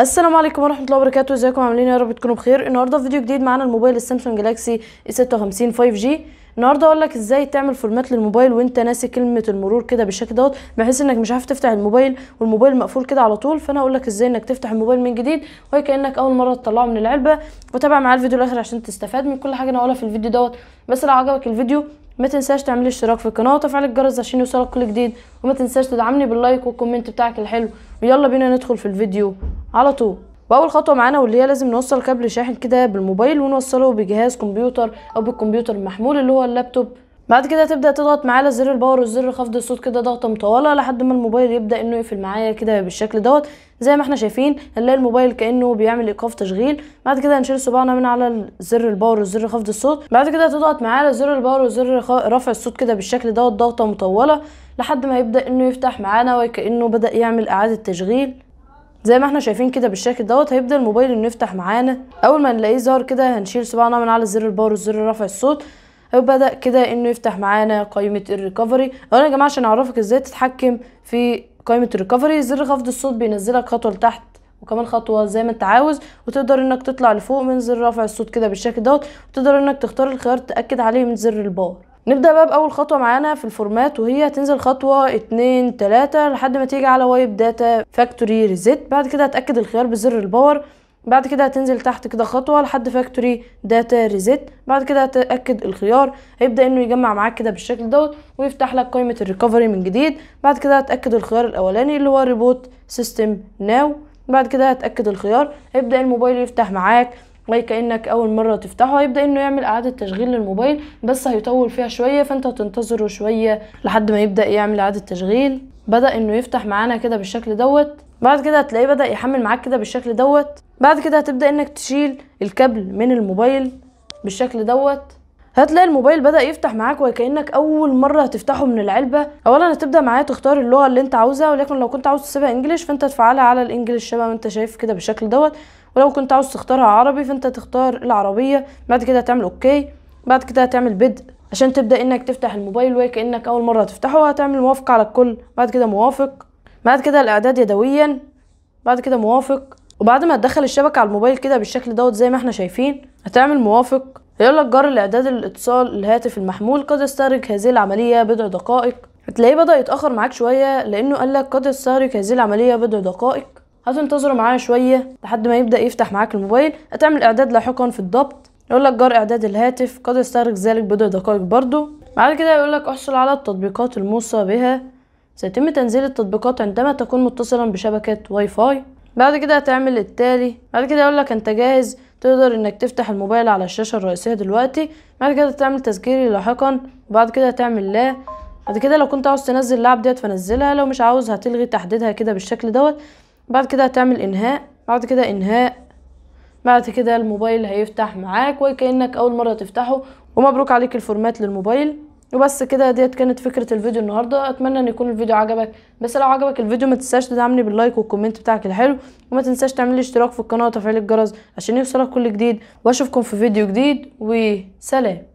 السلام عليكم ورحمه الله وبركاته ازيكم عاملين إيه يا رب تكونوا بخير النهارده في فيديو جديد معانا الموبايل السامسونج جالاكسي اي 56 5G النهارده اقول لك ازاي تعمل فورمات للموبايل وانت ناسي كلمه المرور كده بالشكل دوت بحيث انك مش عارف تفتح الموبايل والموبايل مقفول كده على طول فانا اقول لك ازاي انك تفتح الموبايل من جديد وهي كانك اول مره تطلعه من العلبه وتابع معايا الفيديو الاخر عشان تستفاد من كل حاجه انا هقولها في الفيديو دوت بس لو عجبك الفيديو ما تنساش تعمل اشتراك في القناه وتفعل الجرس عشان يوصلك كل جديد وما تنساش تدعمني باللايك والكومنت بتاعك الحلو ويلا بينا ندخل في الفيديو على طول واول خطوه معانا واللي هي لازم نوصل كابل شاحن كده بالموبايل ونوصله بجهاز كمبيوتر او بالكمبيوتر المحمول اللي هو اللابتوب بعد كده تبدا تضغط معاه على زر الباور وزر خفض الصوت كده ضغطه مطوله لحد ما الموبايل يبدا انه يقفل معايا كده بالشكل دوت زي ما احنا شايفين هنلاقي الموبايل كانه بيعمل ايقاف تشغيل بعد كده هنشيل صباعنا من على زر الباور وزر خفض الصوت بعد كده تضغط معاه على زر الباور وزر رفع الصوت كده بالشكل دوت ضغطه مطوله لحد ما يبدا انه يفتح معانا وكانه بدا يعمل اعاده تشغيل زي ما احنا شايفين كده بالشكل دوت هيبدا الموبايل انه يفتح معانا اول ما نلاقيه ظهر كده هنشيل صباعنا من على زر الباور وزر رفع الصوت هيبدا كده انه يفتح معانا قائمه الريكفري اولا يا جماعه عشان اعرفك ازاي تتحكم في قائمه الريكفري زر خفض الصوت بينزلك خطوه لتحت وكمان خطوه زي ما انت عاوز وتقدر انك تطلع لفوق من زر رفع الصوت كده بالشكل دوت وتقدر انك تختار الخيار تاكد عليه من زر الباور نبدأ بقى بأول خطوة معانا في الفورمات وهي هتنزل خطوة اتنين تلاتة لحد ما تيجي على وايب داتا فاكتوري ريزيت بعد كده هتأكد الخيار بزر الباور بعد كده هتنزل تحت كده خطوة لحد فاكتوري داتا ريزيت بعد كده هتأكد الخيار هيبدأ انه يجمع معاك كده بالشكل دوت ويفتح لك قائمة الريكفري من جديد بعد كده هتأكد الخيار الأولاني اللي هو ريبوت سيستم ناو بعد كده هتأكد الخيار هيبدأ الموبايل يفتح معاك زي كانك اول مره تفتحه هيبدا انه يعمل اعاده تشغيل للموبايل بس هيطول فيها شويه فانت هتنتظره شويه لحد ما يبدا يعمل اعاده تشغيل بدا انه يفتح معانا كده بالشكل دوت بعد كده هتلاقيه بدا يحمل معاك كده بالشكل دوت بعد كده هتبدا انك تشيل الكابل من الموبايل بالشكل دوت هتلاقي الموبايل بدأ يفتح معاك وكأنك أول مرة هتفتحه من العلبة أولا هتبدأ معايا تختار اللغة اللي أنت عاوزها ولكن لو كنت عاوز تسيبها إنجليش فأنت تفعلها على الإنجليش شبه ما أنت شايف كده بالشكل دوت ولو كنت عاوز تختارها عربي فانت تختار العربيه بعد كده هتعمل اوكي بعد كده هتعمل بدء عشان تبدا انك تفتح الموبايل وكانك اول مره هتفتحه هتعمل موافقه على الكل بعد كده موافق بعد كده الاعداد يدويا بعد كده موافق وبعد ما تدخل الشبكه على الموبايل كده بالشكل دوت زي ما احنا شايفين هتعمل موافق هيقول لك جار الاعداد الاتصال الهاتف المحمول قد يستغرق هذه العمليه بضع دقائق هتلاقيه بدا يتاخر معاك شويه لانه قال لك قد يستغرق هذه العمليه بضع دقائق هتنتظروا معايا شوية لحد ما يبدأ يفتح معاك الموبايل هتعمل إعداد لاحقا في الضبط يقول لك جار إعداد الهاتف قد يستغرق ذلك بضع دقائق برضو بعد كده يقول لك احصل على التطبيقات الموصى بها سيتم تنزيل التطبيقات عندما تكون متصلا بشبكة واي فاي بعد كده هتعمل التالي بعد كده يقول لك انت جاهز تقدر انك تفتح الموبايل على الشاشة الرئيسية دلوقتي بعد كده تعمل تسجيلي لاحقا وبعد كده هتعمل لا بعد كده لو كنت عاوز تنزل اللعب ديت فنزلها لو مش عاوز هتلغي تحديدها كده بالشكل دوت بعد كده هتعمل انهاء بعد كده انهاء بعد كده الموبايل هيفتح معاك وكانك اول مره تفتحه ومبروك عليك الفورمات للموبايل وبس كده ديت كانت فكره الفيديو النهارده اتمنى ان يكون الفيديو عجبك بس لو عجبك الفيديو ما تنساش تدعمني باللايك والكومنت بتاعك الحلو وما تنساش تعمل لي اشتراك في القناه وتفعيل الجرس عشان يوصلك كل جديد واشوفكم في فيديو جديد وسلام